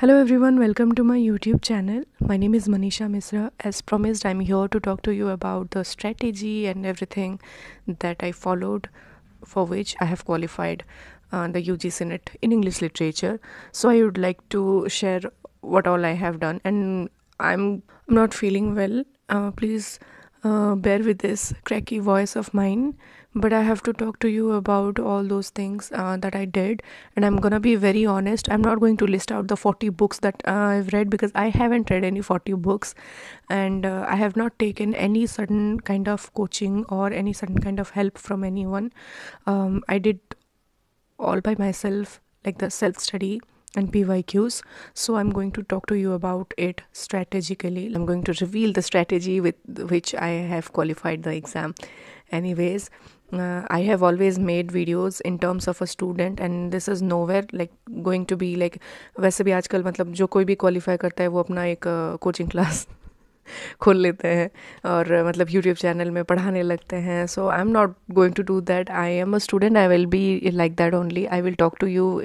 Hello everyone, welcome to my YouTube channel. My name is Manisha Misra. As promised, I'm here to talk to you about the strategy and everything that I followed for which I have qualified uh, the UG Senate in English literature. So I would like to share what all I have done and I'm not feeling well. Uh, please uh, bear with this cracky voice of mine, but I have to talk to you about all those things uh, that I did. And I'm gonna be very honest, I'm not going to list out the 40 books that uh, I've read because I haven't read any 40 books and uh, I have not taken any certain kind of coaching or any certain kind of help from anyone. Um, I did all by myself, like the self study and PYQs. So I'm going to talk to you about it strategically. I'm going to reveal the strategy with which I have qualified the exam. Anyways, uh, I have always made videos in terms of a student and this is nowhere like going to be like वैसे भी आजकल मतलब जो कोई भी qualify करता है वो अपना एक कोचिंग uh, क्लास खोल लेते हैं और मतलब यूट्यूब चैनल में पढ़ाने लगते हैं so I am not going to do that I am a student I will be like that only I will talk to you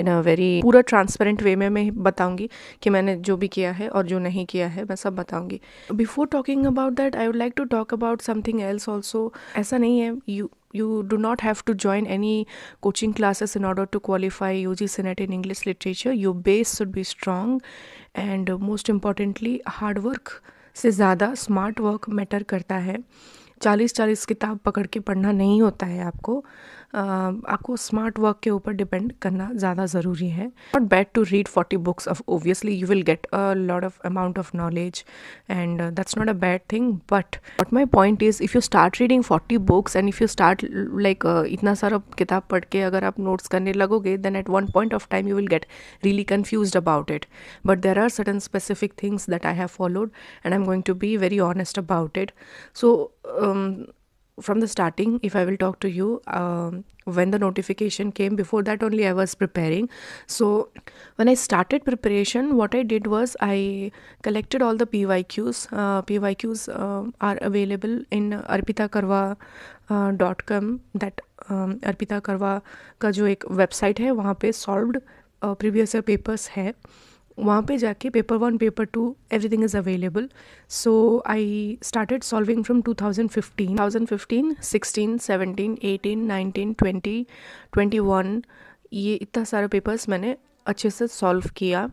in a very पूरा ट्रांसपेरेंट वे में मैं बताऊँगी कि मैंने जो भी किया है और जो नहीं किया है मैं सब बताऊँगी before talking about that I would like to talk about something else also ऐसा नहीं है you you do not have to join any coaching classes in order to qualify UG Senate in English literature. Your base should be strong and most importantly, hard work. से ज़्यादा smart work matter करता है चालीस चालीस किताब पकड़ के पढ़ना नहीं होता है आपको आपको स्मार्ट वर्क के ऊपर डिपेंड करना ज़्यादा ज़रूरी है not bad to read forty books of obviously you will get a lot of amount of knowledge and that's not a bad thing but what my point is if you start reading forty books and if you start like इतना सारा किताब पढ़ के अगर आप notes करने लगोगे then at one point of time you will get really confuse about it but there are certain specific things that I have followed and I am going to be very honest about it so from the starting if i will talk to you um, when the notification came before that only i was preparing so when i started preparation what i did was i collected all the pyqs uh, pyqs uh, um, are available in arpitakarva.com uh, that um, Arpita Karva का जो एक website है वहाँ पे solved previous year papers हैं वहाँ पे जाके paper one paper two everything is available so I started solving from 2015 2015 16 17 18 19 20 21 ये इतना सारा पेपर्स मैंने अच्छे से सॉल्व किया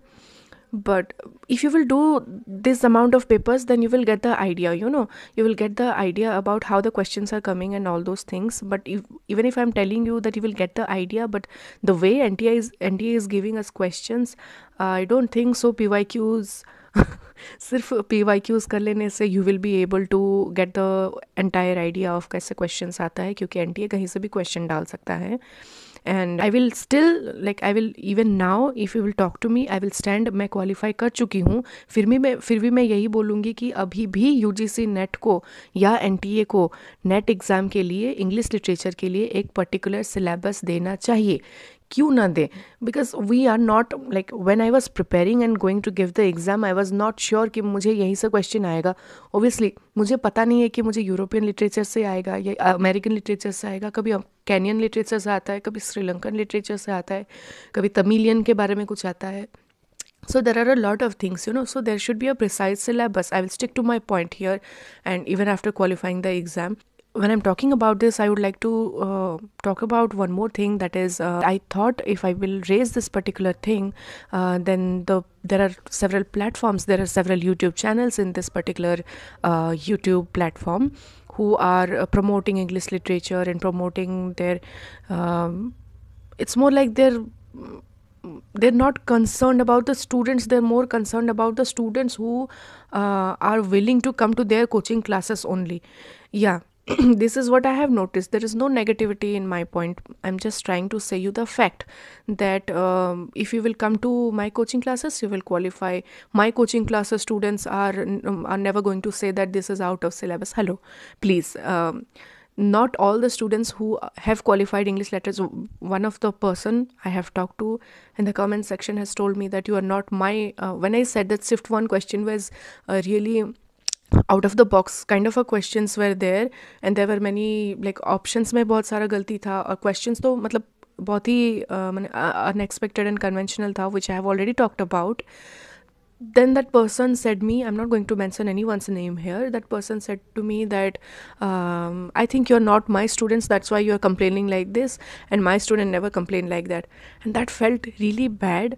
but if you will do this amount of papers then you will get the idea you know you will get the idea about how the questions are coming and all those things but if, even if i'm telling you that you will get the idea but the way nti is nti is giving us questions uh, i don't think so pyqs सिर्फ P Y Qs कर लेने से you will be able to get the entire idea of कैसे question आता है क्योंकि N कहीं से भी क्वेश्चन डाल सकता है and I will still like I will even now if you will talk to me I will stand मैं क्वालिफाई कर चुकी हूँ फिर भी मैं फिर भी मैं यही बोलूँगी कि अभी भी यू जी सी नेट को या एन टी ए को नेट एग्ज़ाम के लिए इंग्लिश लिटरेचर के लिए एक पर्टिकुलर सिलेबस देना चाहिए क्यों ना दें because we are not like when I was preparing and going to give the exam I was not sure कि मुझे यही से क्वेश्चन आएगा ओबियसली मुझे पता नहीं है कि मुझे यूरोपियन लिटरेचर से आएगा या अमेरिकन uh, लिटरेचर से आएगा कभी कैनियन लिटरेचर से आता है कभी श्रीलंकन लिटरेचर से आता है कभी तमिलियन के बारे में कुछ आता है so there are a lot of things you know so there should be a precise syllabus I will stick to my point here and even after qualifying the exam when I'm talking about this, I would like to uh, talk about one more thing. That is, uh, I thought if I will raise this particular thing, uh, then the there are several platforms. There are several YouTube channels in this particular uh, YouTube platform who are uh, promoting English literature and promoting their. Um, it's more like they're they're not concerned about the students they're more concerned about the students who uh, are willing to come to their coaching classes only yeah this is what I have noticed. There is no negativity in my point. I'm just trying to say you the fact that um, if you will come to my coaching classes, you will qualify. My coaching classes students are um, are never going to say that this is out of syllabus. Hello, please. Um, not all the students who have qualified english letters one of the person i have talked to in the comment section has told me that you are not my uh, when i said that shift one question was uh, really out of the box kind of a questions were there and there were many like options में बहुत सारा गलती था और questions तो मतलब बहुत ही मैंने अनएक्सपेक्टेड एंड कन्वेंशनल था which I have already talked about then that person said me i'm not going to mention anyone's name here that person said to me that um, i think you're not my students that's why you're complaining like this and my student never complained like that and that felt really bad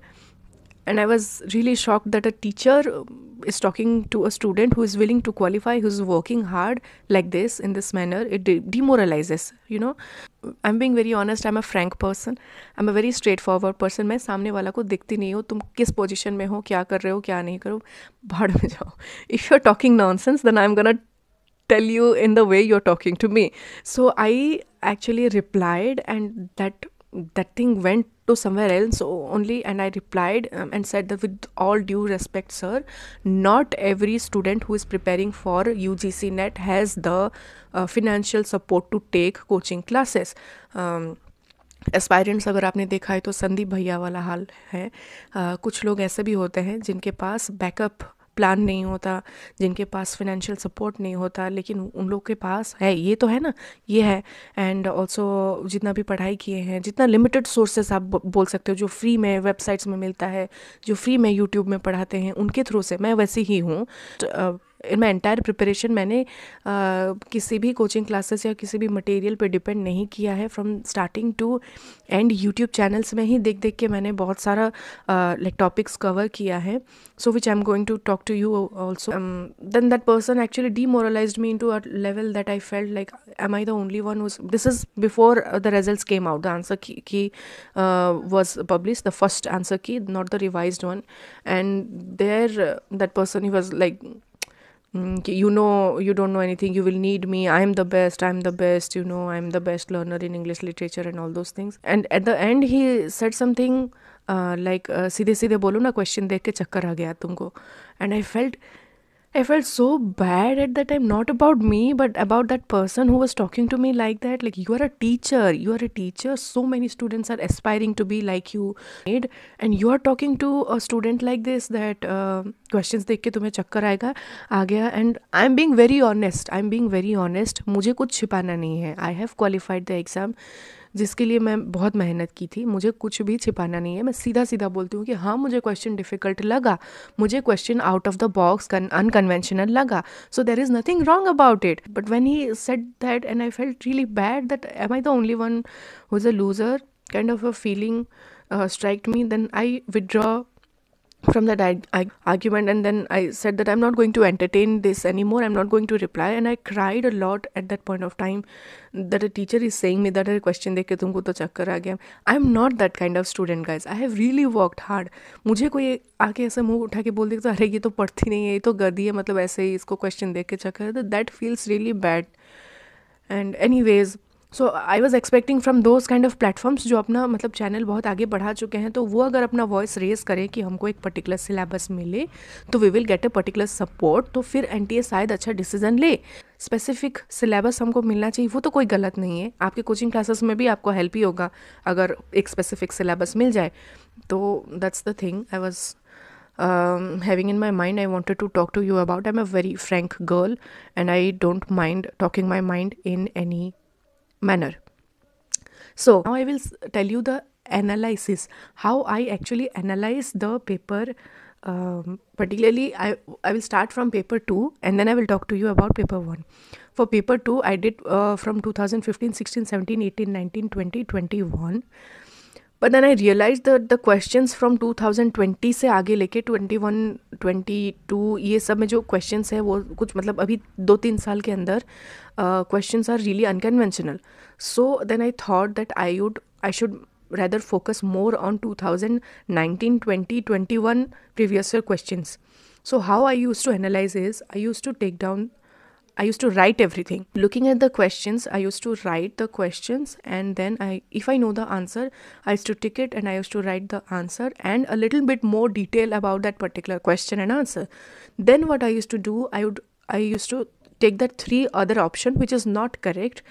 and i was really shocked that a teacher um, is talking to a student who is willing to qualify who's working hard like this in this manner it de- demoralizes you know i'm being very honest i'm a frank person i'm a very straightforward person मैं सामने वाला को देखती नहीं हो तुम किस position में हो क्या कर रहे हो क्या नहीं करो भाड़ में जाओ if you are talking nonsense then I am gonna tell you in the way you're talking to me so i actually replied and that that thing went to somewhere else only and i replied um, and said that with all due respect sir not every student who is preparing for ugc net has the uh, financial support to take coaching classes um, aspirants अगर आपने देखा है तो संदीप भैया वाला हाल है आ, कुछ लोग ऐसे भी होते हैं जिनके पास बैकअप प्लान नहीं होता जिनके पास फिनेंशियल सपोर्ट नहीं होता लेकिन उन लोग के पास है ये तो है ना ये है एंड ऑल्सो जितना भी पढ़ाई किए हैं जितना लिमिटेड सोर्सेस आप बोल सकते हो जो फ्री में वेबसाइट्स में मिलता है जो फ्री में यूट्यूब में पढ़ाते हैं उनके थ्रू से मैं वैसे ही हूँ तो, इन माई एंटायर प्रिपरेशन मैंने किसी भी कोचिंग क्लासेस या किसी भी मटेरियल पे डिपेंड नहीं किया है from starting to end YouTube channels में ही देख देख के मैंने बहुत सारा लाइक टॉपिक्स कवर किया है so which I am going to talk to you also then that person actually demoralize me in to a level that I felt like am I the only one whose this is before the result came out the answer key key was publish the first answer key not the revise one and there that person he was like Mm, you know you don't know anything you will need me i'm the best i'm the best you know i'm the best learner in english literature and all those things and at the end he said something uh, like uh, सीधे सीधे बोलो ना question देख के चक्कर आ गया तुमको I felt so bad at that time, not about me, but about that person who was talking to me like that. Like, you are a teacher, you are a teacher. So many students are aspiring to be like you. And you are talking to a student like this that uh, questions देख tumhe तुम्हें चक्कर आएगा And I am being very honest. I am being very honest. Mujhe kuch मुझे nahi hai. I have qualified the exam. जिसके लिए मैं बहुत मेहनत की थी मुझे कुछ भी छिपाना नहीं है मैं सीधा सीधा बोलती हूँ कि हाँ मुझे क्वेश्चन डिफ़िकल्ट लगा मुझे question out of the box unconventional लगा so there is nothing wrong about it but when he set that and I felt really bad that am I the only one who is a loser kind of a feeling strike me then I withdraw from that argument and then i said that i'm not going to entertain this anymore i'm not going to reply and i cried a lot at that point of time that a teacher is saying me that a question dekhe tumko to chakkar aa gaya i'm not that kind of student guys i have really worked hard मुझे कोई आके ऐसे मुंह उठा के बोल देता अरे ये तो पढ़ती नहीं है ये तो गदी है मतलब ऐसे ही इसको क्वेश्चन देख चक्कर that That feels really bad. And anyways. So I was expecting from those kind of platforms जो अपना मतलब चैनल बहुत आगे बढ़ा चुके हैं तो वो अगर अपना वॉइस रेज करें कि हमको एक पर्टिकुलर सिलेबस मिले तो we will get a particular support तो फिर एन टी ए शायद अच्छा डिसीजन ले स्पेसिफिक सिलेबस हमको मिलना चाहिए वो तो कोई गलत नहीं है आपके कोचिंग क्लासेस में भी आपको हेल्प ही होगा अगर एक स्पेसिफिक सिलेबस मिल जाए तो that's the thing I was having in my mind I wanted to talk to you about I am a very frank girl and I don't mind talking my mind in any manner. So now I will tell you the analysis how I actually analyze the paper. Um, particularly, I I will start from paper two and then I will talk to you about paper one. For paper two, I did uh, from 2015, 16, 17, 18, 19, 20, 21. But then I realise the the question from two thousand twenty से आगे लेके twenty one twenty two ये सब में जो question है वो कुछ मतलब अभी दो तीन साल के अंदर question are really unconventional so then I thought that I would I should rather focus more on two thousand nineteen twenty twenty one previous question so how I used to analyse is I used to take down I used to write everything. Looking at the questions, I used to write the questions and then I if I know the answer, I used to tick it and I used to write the answer and a little bit more detail about that particular question and answer. Then what I used to do, I would I used to take that three other option which is not correct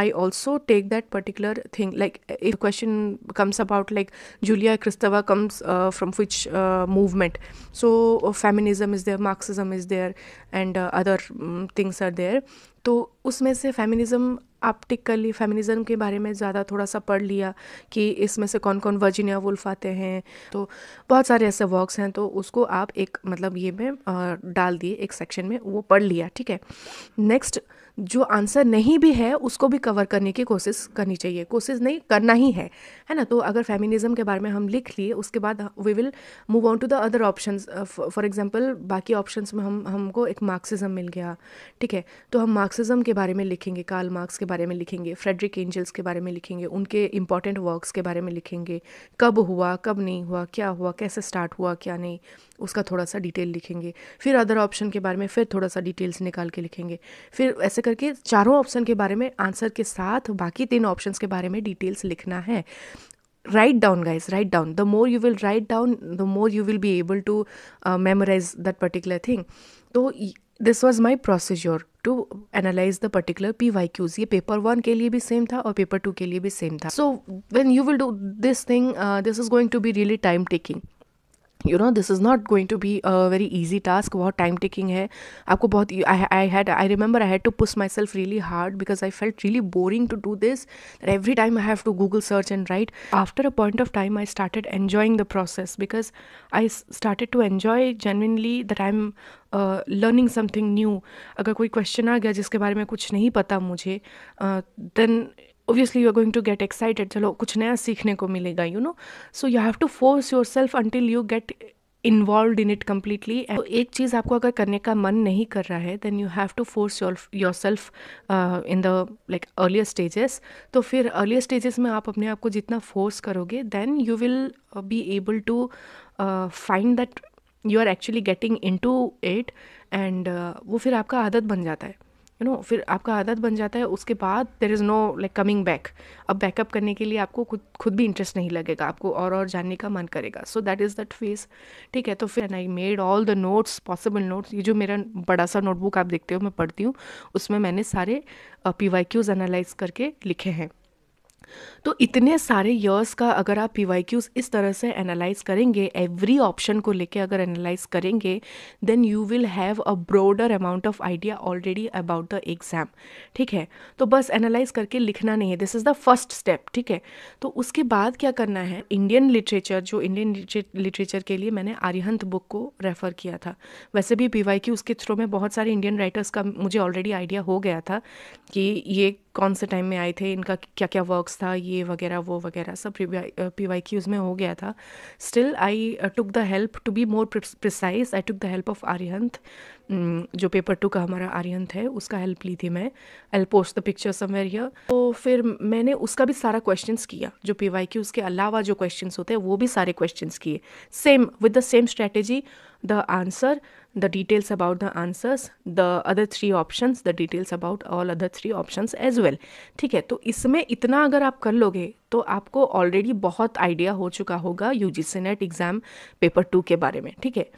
i also take that particular thing like if a question comes about like julia kristeva comes uh, from which uh, movement so uh, feminism is there marxism is there and uh, other um, things are there तो उसमें से feminism आप्टिकली feminism के बारे में ज़्यादा थोड़ा सा पढ़ लिया कि इसमें से कौन कौन वर्जिनिया वुल्फ आते हैं तो बहुत सारे ऐसे वर्क्स हैं तो उसको आप एक मतलब ये में डाल दिए एक सेक्शन में वो पढ़ लिया ठीक है नेक्स्ट जो आंसर नहीं भी है उसको भी कवर करने की कोशिश करनी चाहिए कोशिश नहीं करना ही है है ना तो अगर फेमिनिज्म के बारे में हम लिख लिए उसके बाद we will move on to the other option for example बाकी ऑप्शन में हम हमको एक मार्क्सिज्म मिल गया ठीक है तो हम मार्क्सिज्म के बारे में लिखेंगे कार्ल मार्क्स के बारे में लिखेंगे फ्रेडरिक एंजल्स के बारे में लिखेंगे उनके इंपॉर्टेंट वर्क्स के बारे में लिखेंगे कब हुआ कब नहीं हुआ क्या हुआ कैसे स्टार्ट हुआ क्या नहीं उसका थोड़ा सा डिटेल लिखेंगे फिर अदर ऑप्शन के बारे में फिर थोड़ा सा डिटेल्स निकाल के लिखेंगे फिर ऐसे करके चारों ऑप्शन के बारे में आंसर के साथ बाकी तीन ऑप्शन के बारे में डिटेल्स लिखना है write down guys write down the more you will write down the more you will be able to memorise that particular thing तो this was my procedure to analyse the particular P Y Qs ये paper one के लिए भी same था और paper two के लिए भी सेम था so when you will do this thing this is going to be really time taking you know this is not going to be a very easy task बहुत time taking है आपको बहुत I had I remember I had to push myself really hard because I felt really boring to do this every time I have to Google search and right after a point of time I started enjoying the process because I started to enjoy genuinely that I am learning something new अगर कोई question आ गया जिसके बारे में कुछ नहीं पता मुझे then obviously you are going to get excited चलो कुछ नया सीखने को मिलेगा you know so you have to force yourself until you get involve in it completely तो एक चीज़ आपको अगर करने का मन नहीं कर रहा है then you have to force your yourself in the like earlier stages तो फिर अर्लियर स्टेजेस में आप अपने आप को जितना फोर्स करोगे then you will be able to find that you are actually getting in to it and वो फिर आपका आदत बन जाता है यू नो फिर आपका आदत बन जाता है उसके बाद there is no like coming back अब बैकअप करने के लिए आपको खुद खुद भी इंटरेस्ट नहीं लगेगा आपको और और जानने का मन करेगा so that is that phase ठीक है तो फिर I made all the notes possible notes ये जो मेरा बड़ा सा नोटबुक आप देखते हो मैं पढ़ती हूँ उसमें मैंने सारे पी वाई क्यूज़ एनालाइज करके लिखे हैं तो इतने सारे ईयर्स का अगर आप पी इस तरह से एनालाइज करेंगे एवरी ऑप्शन को लेके अगर एनालाइज करेंगे then you will have a broader amount of idea already about the exam ठीक है तो बस एनालाइज करके लिखना नहीं है this is the first step ठीक है तो उसके बाद क्या करना है इंडियन लिटरेचर जो इंडियन लिटरेचर के लिए मैंने आर्यहंत बुक को रेफ़र किया था वैसे भी पी उसके थ्रू में बहुत सारे इंडियन राइटर्स का मुझे ऑलरेडी आइडिया हो गया था कि ये कौन से टाइम में आए थे इनका क्या क्या वर्क्स था ये वगैरह वो वगैरह सब पी वाई क्यूज़ में हो गया था still I took the help to be more precise I took the help of Aryant जो पेपर टू का हमारा आर्यंत है उसका हेल्प ली थी मैं I post the picture somewhere here तो फिर मैंने उसका भी सारा क्वेश्चंस किया जो पी वाई क्यूज़ के अलावा जो क्वेश्चंस होते हैं वो भी सारे क्वेश्चंस किए same with the same strategy the answer, the details about the answers, the other three options, the details about all other three options as well. ठीक है तो इसमें इतना अगर आप कर लोगे तो आपको ऑलरेडी बहुत आइडिया हो चुका होगा U G NET exam paper two के बारे में ठीक है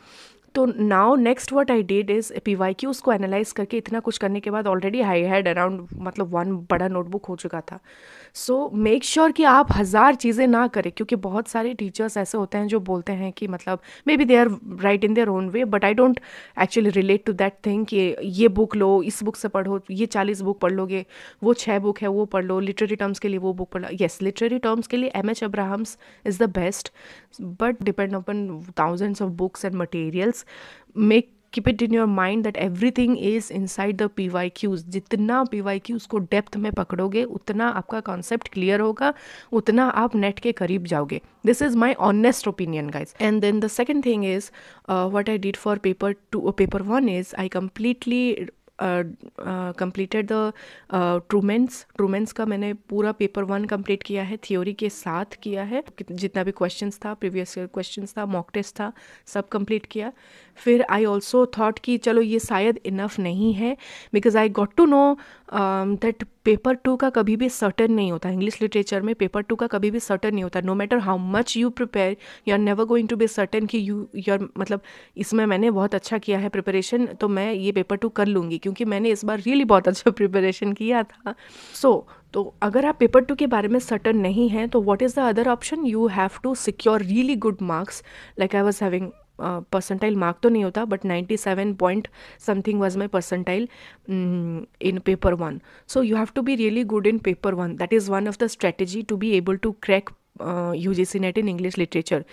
तो now next what I did is P Y Q उसको एनालाइज करके इतना कुछ करने के बाद ऑलरेडी आई हैड अराउंड मतलब वन बड़ा नोटबुक हो चुका था सो मेक श्योर कि आप हज़ार चीज़ें ना करें क्योंकि बहुत सारे टीचर्स ऐसे होते हैं जो बोलते हैं कि मतलब maybe they are right in their own way but I don't actually relate to that thing कि ये बुक लो इस बुक से पढ़ो ये चालीस बुक पढ़ लोगे वो छः बुक है वो पढ़ लो लिटरेरी टर्म्स के लिए वो बुक पढ़ लो येस लिटरेरी टर्म्स के लिए M H Abrams is the best but depend upon thousands of books and materials things make keep it in your mind that everything is inside the P Y Qs जितना P Y Qs को depth में पकड़ोगे उतना आपका concept clear होगा उतना आप net के करीब जाओगे this is my honest opinion guys and then the second thing is what I did for paper two paper one is I completely completed the ट्रूमेंट्स ट्रूमेंट्स का मैंने पूरा पेपर वन कंप्लीट किया है थियोरी के साथ किया है जितना भी क्वेश्चंस था प्रीवियस ईयर क्वेश्चंस था मॉक टेस्ट था सब कंप्लीट किया फिर आई ऑल्सो थाट कि चलो ये शायद इनफ नहीं है because I got to know that paper two का कभी भी सर्टन नहीं होता इंग्लिश लिटरेचर में पेपर टू का कभी भी सर्टन नहीं होता no matter how much you prepare you are never going to be certain कि यू योर मतलब इसमें मैंने बहुत अच्छा किया है प्रिपरेशन तो मैं ये पेपर टू कर लूँगी क्योंकि मैंने इस बार रियली बहुत अच्छा प्रिपरेशन किया था सो so, तो अगर आप पेपर टू के बारे में सर्टन नहीं हैं तो what is the other option you have to secure really good marks like I was having percentile mark तो नहीं होता but ninety seven point something was my percentile in paper one so you have to be really good in paper one that is one of the strategy to be able to crack U G C NET in English literature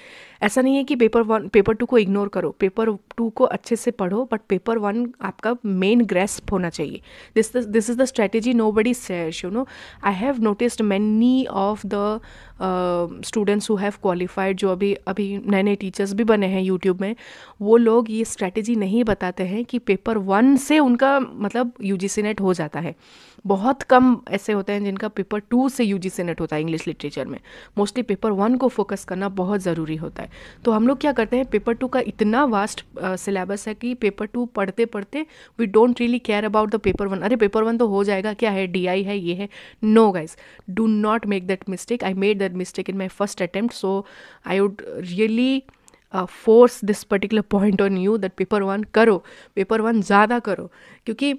ऐसा नहीं है कि paper one paper two को ignore करो paper two को अच्छे से पढ़ो बट पेपर वन आपका मेन ग्रेस्प होना चाहिए this this is the strategy nobody shares you know I have noticed many of the students who have qualified जो अभी अभी नए नए टीचर्स भी बने हैं यूट्यूब में वो लोग ये स्ट्रैटेजी नहीं बताते हैं कि पेपर वन से उनका मतलब यू जी नेट हो जाता है बहुत कम ऐसे होते हैं जिनका पेपर टू से यू जी नेट होता है इंग्लिश लिटरेचर में मोस्टली पेपर वन को फोकस करना बहुत ज़रूरी होता है तो हम लोग क्या करते हैं पेपर टू का इतना वास्ट सिलेबस है कि पेपर टू पढ़ते पढ़ते we don't really care about the paper one अरे पेपर वन तो हो जाएगा क्या है डी है ये है no guys do not make that mistake I made that mistake in my first attempt so i would really force this particular point on you that paper one करो पेपर वन ज़्यादा करो क्योंकि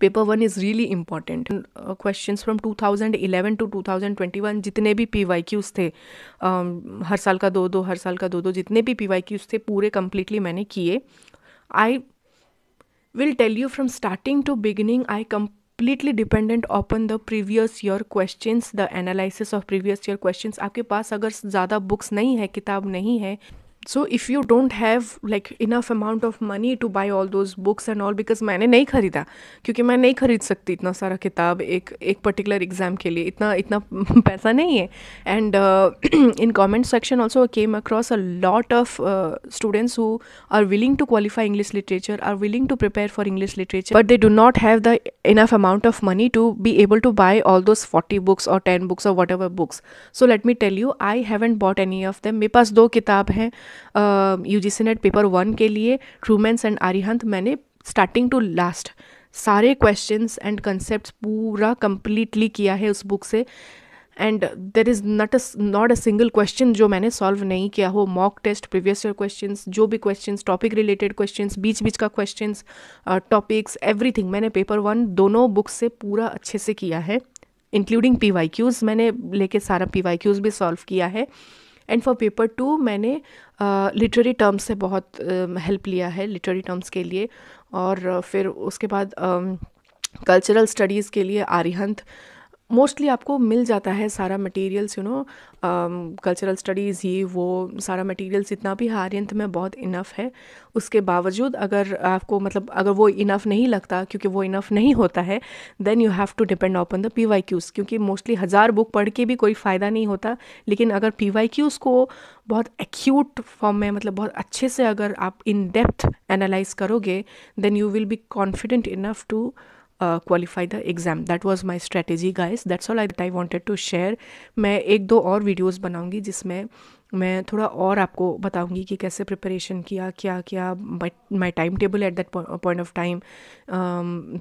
paper one is really important question from eleven to two thousand twenty one जितने भी P Y Qs थे um, हर साल का दो दो हर साल का दो दो जितने भी पी वाई क्यूज़ थे पूरे कम्प्लीटली मैंने किए I will tell you from starting to beginning I com- completely dependent upon the previous year question the analysis of previous year questions आपके पास अगर ज़्यादा बुक्स नहीं है किताब नहीं है so if you don't have like enough amount of money to buy all those books and all because मैंने नहीं खरीदा क्योंकि मैं नहीं खरीद सकती इतना सारा किताब एक एक पर्टिकुलर एग्ज़ाम के लिए इतना इतना पैसा नहीं है and in comment section also came across a lot of students who are willing to qualify English literature are willing to prepare for English literature but they do not have the enough amount of money to be able to buy all those forty books और ten books और whatever books so let me tell you I haven't bought any of them मेरे पास दो किताब हैं U G C NET paper one के लिए Trueman's and Arihant मैंने स्टार्टिंग टू लास्ट सारे क्वेश्चंस एंड कंसेप्ट पूरा कम्प्लीटली किया है उस बुक से and there is not not a single question जो मैंने सॉल्व नहीं किया हो mock test previous year question जो भी क्वेश्चन टॉपिक रिलेटेड क्वेश्चन बीच बीच का क्वेश्चन टॉपिक्स थिंग मैंने पेपर वन दोनों बुक्स से पूरा अच्छे से किया है इंक्लूडिंग पी वाई क्यूज़ मैंने लेके सारा पी वाई क्यूज़ भी सॉल्व किया है एंड फॉर पेपर टू मैंने लिटरेरी टर्म्स से बहुत हेल्प लिया है लिटरेरी टर्म्स के लिए और फिर उसके बाद कल्चरल स्टडीज़ के लिए आर्यहंत मोस्टली आपको मिल जाता है सारा materials you know cultural studies ही वो सारा मटेरियल्स इतना भी आर्यंत में बहुत इनफ है उसके बावजूद अगर आपको मतलब अगर वो इनफ नहीं लगता क्योंकि वो इनफ नहीं होता है then you have to depend upon the P Y queues क्योंकि मोस्टली हज़ार बुक पढ़ के भी कोई फ़ायदा नहीं होता लेकिन अगर पी वाई क्यूज़ को बहुत एक्यूट फॉर्म में मतलब बहुत अच्छे से अगर आप इन डेप्थ एनालाइज करोगे then you will be confident enough to uh, qualify the exam that was my strategy guys that's all I, I wanted to share मैं एक दो और videos बनाऊँगी जिसमें मैं थोड़ा और आपको बताऊंगी कि कैसे प्रिपरेशन किया क्या क्या my time table at that point of time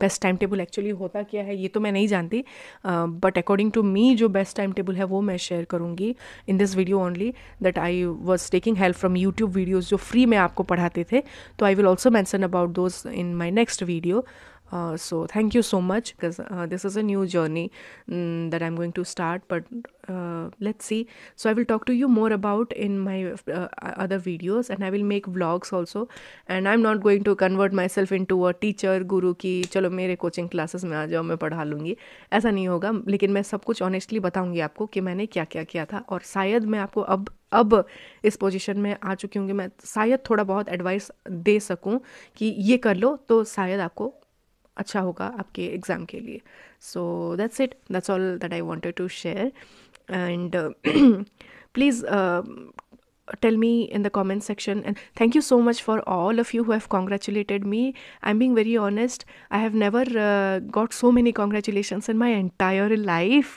best time table actually होता क्या है ये तो मैं नहीं जानती बट अकॉर्डिंग टू मी जो बेस्ट टाइम टेबल है वो मैं शेयर करूँगी in this video only that I was taking help from YouTube videos जो फ्री में आपको पढ़ाते थे तो I will also mention about those in my next video Uh, so thank you so much because uh, this is a new journey um, that i'm going to start but uh, let's see so i will talk to you more about in my other videos and i will make vlogs also and i'm not going to convert myself into a teacher guru ki chalo mere coaching classes mein aa jao main padha lungi aisa nahi hoga lekin main sab kuch honestly bataungi aapko ki maine kya kya kiya tha aur शायद मैं आपको अब अब इस position में आ चुकी हूँ कि मैं शायद थोड़ा बहुत एडवाइस दे सकूं कि ये कर लो तो शायद आपको अच्छा होगा आपके एग्ज़ाम के लिए so that's it that's all that I wanted to share and please tell me in the comment section and thank you so much for all of you who have congratulated me i'm being very honest i have never uh, got so many congratulations in my entire life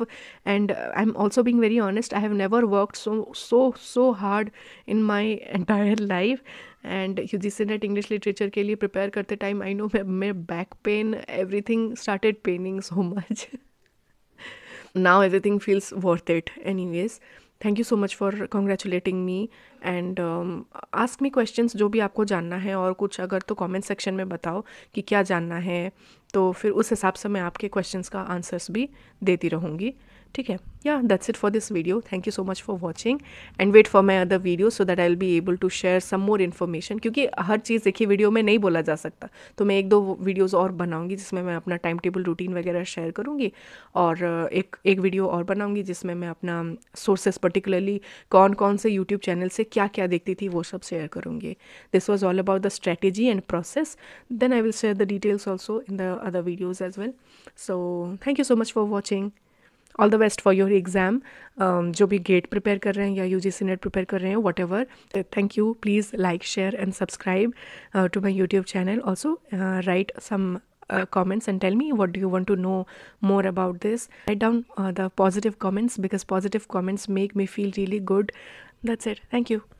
and uh, i'm also being very honest i have never worked so so so hard in my entire life and UGC NET English literature के लिए prepare करते time I know मैं back pain everything started paining so much now thing feels worth it anyways thank you so much for congratulating me and ask me question जो भी आपको जानना है और कुछ अगर तो कॉमेंट सेक्शन में बताओ कि क्या जानना है तो फिर उस हिसाब से मैं आपके क्वेश्चन का आंसर्स भी देती रहूँगी ठीक है या that's it for this video thank you so much for watching and wait for my other video so that I will be able to share some more information क्योंकि हर चीज़ एक ही वीडियो में नहीं बोला जा सकता तो मैं एक दो वीडियोज़ और बनाऊंगी जिसमें मैं अपना टाइम टेबल रूटीन वगैरह शेयर करूंगी और uh, एक एक वीडियो और बनाऊँगी जिसमें मैं अपना सोर्सेस पर्टिकुलरली कौन कौन से यूट्यूब चैनल से क्या क्या देखती थी वो सब शेयर करूंगी this was all about the strategy and process then I will share the details also in the other videos as well so thank you so much for watching all the best for your exam जो भी gate prepare कर रहे हैं या you G net prepare कर रहे हैं whatever thank you please like share and subscribe to my YouTube channel also write some comments and tell me what do you want to know more about this write down uh, the positive comments because positive comments make me feel really good that's it thank you